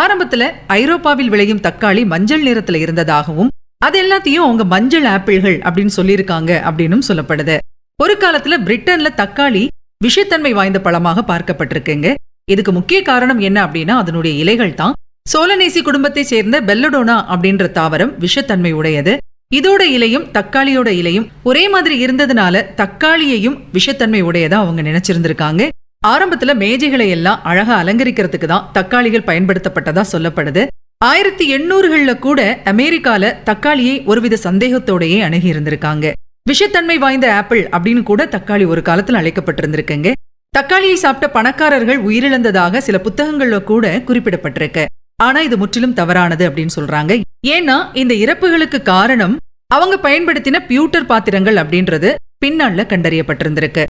ஆரம்பத்துல ஐரோப்பாவில் விளையும் தக்காளி மஞ்சள் நிறத்துல இருந்ததாகவும் அது எல்லாத்தையும் அவங்க மஞ்சள் ஆப்பிள்கள் அப்படின்னு சொல்லியிருக்காங்க அப்படின்னு சொல்லப்படுது ஒரு காலத்துல பிரிட்டன்ல தக்காளி விஷத்தன்மை வாய்ந்த பழமாக பார்க்கப்பட்டிருக்கேங்க இதுக்கு முக்கிய காரணம் என்ன அப்படின்னா அதனுடைய இலைகள் தான் சோலனேசி குடும்பத்தை சேர்ந்த பெல்லடோனா அப்படின்ற தாவரம் விஷத்தன்மை உடையது இதோட இலையும் தக்காளியோட இலையும் ஒரே மாதிரி இருந்ததுனால தக்காளியையும் விஷத்தன்மை உடையதா அவங்க நினைச்சிருந்திருக்காங்க ஆரம்பத்துல மேஜைகளை எல்லாம் அழகா அலங்கரிக்கிறதுக்கு தான் தக்காளிகள் பயன்படுத்தப்பட்டதா சொல்லப்படுது ஆயிரத்தி எண்ணூறுகள்ல கூட அமெரிக்கால தக்காளியை ஒருவித சந்தேகத்தோடையே அணுகி இருந்திருக்காங்க விஷத்தன்மை வாய்ந்த ஆப்பிள் அப்படின்னு கூட தக்காளி ஒரு காலத்தில் அழைக்கப்பட்டிருந்திருக்குங்க தக்காளியை சாப்பிட்ட பணக்காரர்கள் உயிரிழந்ததாக சில புத்தகங்கள்ல கூட குறிப்பிடப்பட்டிருக்கு ஆனா இது முற்றிலும் தவறானது அப்படின்னு சொல்றாங்க ஏன்னா இந்த இறப்புகளுக்கு காரணம் அவங்க பயன்படுத்தின பியூட்டர் பாத்திரங்கள் அப்படின்றது பின்னால கண்டறியப்பட்டிருந்திருக்கு